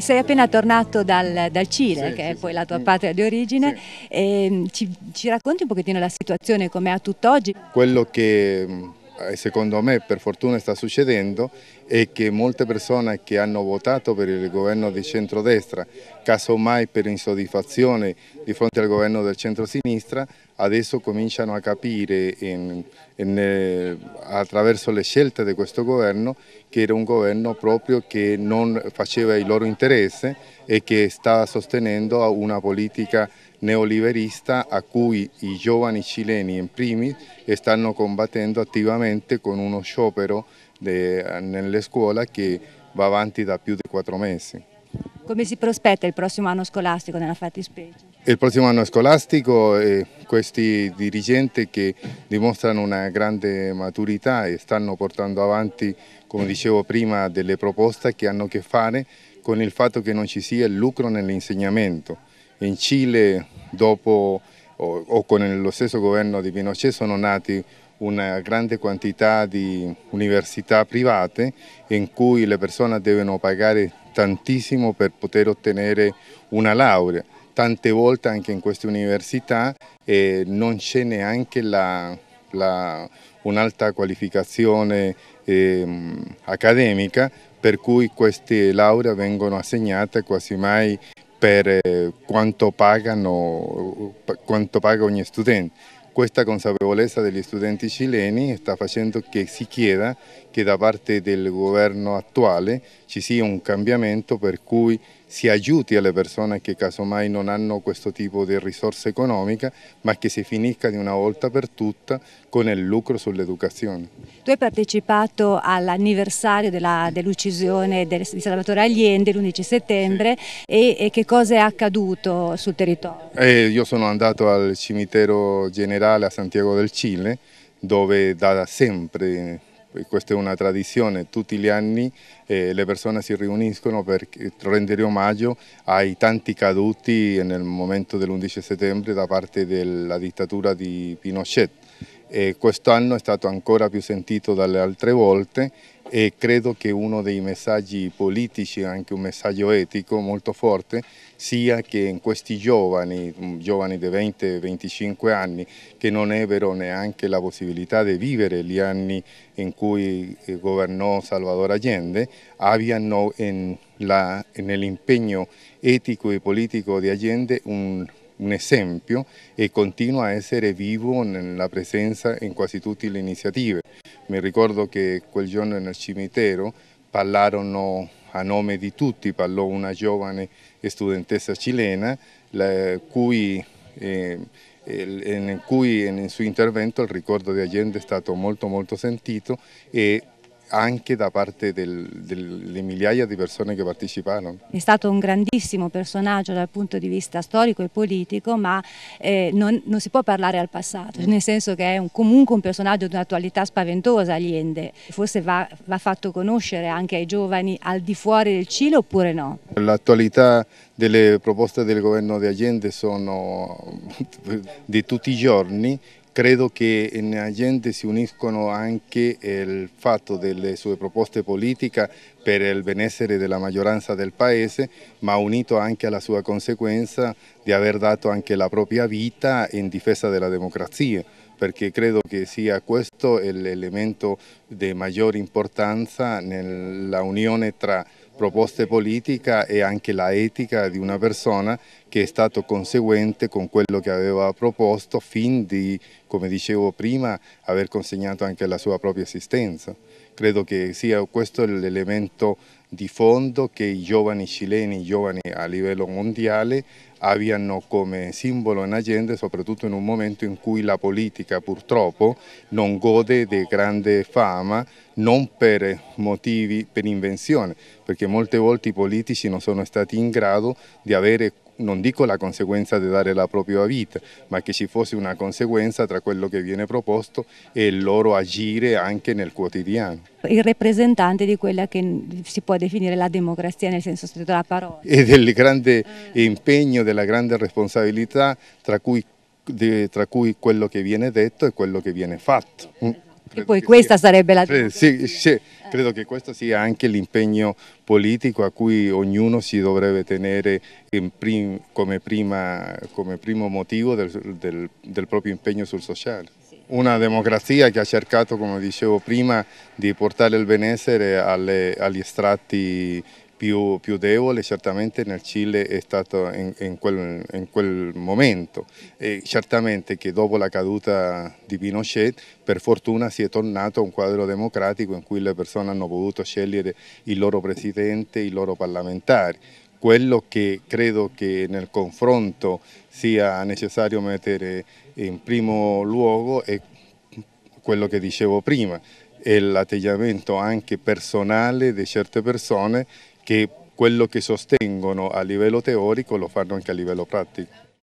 Sei appena tornato dal, dal Cile, sì, che sì, è poi sì, la tua patria di origine, ehm, ci, ci racconti un pochettino la situazione com'è a tutt'oggi? Quello che eh, secondo me per fortuna sta succedendo è che molte persone che hanno votato per il governo di centrodestra, casomai per insoddisfazione di fronte al governo del centrosinistra, adesso cominciano a capire in, in, eh, attraverso le scelte di questo governo che era un governo proprio che non faceva i loro interessi e che stava sostenendo una politica neoliberista a cui i giovani cileni in primis stanno combattendo attivamente con uno sciopero de, nelle scuole che va avanti da più di quattro mesi. Come si prospetta il prossimo anno scolastico nella fattispecie? Il prossimo anno scolastico eh, questi dirigenti che dimostrano una grande maturità e stanno portando avanti, come dicevo prima, delle proposte che hanno a che fare con il fatto che non ci sia il lucro nell'insegnamento in Cile dopo o, o con lo stesso governo di Pinochet sono nati una grande quantità di università private in cui le persone devono pagare tantissimo per poter ottenere una laurea. Tante volte anche in queste università eh, non c'è neanche un'alta qualificazione eh, accademica, per cui queste lauree vengono assegnate quasi mai per eh, quanto, pagano, quanto paga ogni studente. Questa consapevolezza degli studenti cileni sta facendo che si chieda che da parte del governo attuale ci sia un cambiamento per cui si aiuti alle persone che casomai non hanno questo tipo di risorse economiche, ma che si finisca di una volta per tutta con il lucro sull'educazione. Tu hai partecipato all'anniversario dell'uccisione dell di Salvatore Allende l'11 settembre sì. e, e, che cosa è accaduto sul territorio? Eh, io sono andato al cimitero generale a Santiago del Cile dove da sempre questa è una tradizione, tutti gli anni eh, le persone si riuniscono per rendere omaggio ai tanti caduti nel momento dell'11 settembre da parte della dittatura di Pinochet. Eh, quest'anno è stato ancora più sentito dalle altre volte e credo che uno dei messaggi politici, anche un messaggio etico molto forte, sia che in questi giovani, mm, giovani di 20-25 anni, che non ebbero neanche la possibilità di vivere gli anni in cui eh, governò Salvador Allende, abbiano nell'impegno etico e politico di Allende un un esempio e continua a essere vivo nella presenza in quasi tutte le iniziative. Mi ricordo che quel giorno nel cimitero parlarono a nome di tutti, parlò una giovane studentessa cilena la, cui, eh, il, in eh, cui nel suo intervento il ricordo di Allende è stato molto molto sentito e anche da parte del, delle migliaia di persone che parteciparono. È stato un grandissimo personaggio dal punto di vista storico e politico, ma eh, non, non, si può parlare al passato, mm. nel senso che è un, comunque un personaggio di un'attualità spaventosa Allende, forse va, va fatto conoscere anche ai giovani al di fuori del Cile oppure no? L'attualità delle proposte del governo di Allende sono di tutti i giorni Credo che in Allende si uniscono anche il fatto delle sue proposte para el bienestar benessere la maggioranza del Paese, ma unito anche alla sua conseguenza di aver dato anche la propria vita in difesa della democrazia, perché credo che el elemento de mayor importancia en la unión tra proposte politica e anche la etica di una persona che è stato conseguente con quello che aveva proposto fin di, come dicevo prima, aver consegnato anche la sua propria esistenza. Credo che sia questo l'elemento di fondo che i giovani cileni, i giovani a livello mondiale abbiano come simbolo in agenda soprattutto in un momento in cui la politica purtroppo non gode di grande fama non per motivi per invenzione perché molte volte i politici non sono stati in grado di avere non dico la conseguenza di dare la propria vita, ma che ci fosse una conseguenza tra quello che viene proposto e il loro agire anche nel quotidiano. Il rappresentante di quella che si può definire la democrazia nel senso stretto della parola. E del grande impegno, della grande responsabilità tra cui, tra cui quello che viene detto e quello che viene fatto. Mm. E poi questa sia, sarebbe la credo, sì, sì, eh. credo che questo sia anche l'impegno politico a cui ognuno si dovrebbe tenere prim, come, prima, come, primo motivo del, del, del proprio impegno sul sociale. Una democrazia che ha cercato, come dicevo prima, di portare il benessere alle, agli strati più, più debole certamente nel Cile è stato in, in, quel, in quel, momento e certamente che dopo la caduta di Pinochet per fortuna si è tornato a un quadro democratico in cui le persone hanno potuto scegliere il loro presidente, i loro parlamentari. Quello che credo che nel confronto sia necessario mettere in primo luogo è quello che dicevo prima, e l'atteggiamento anche personale di certe persone che quello che sostengono a livello teorico lo fanno anche a livello pratico.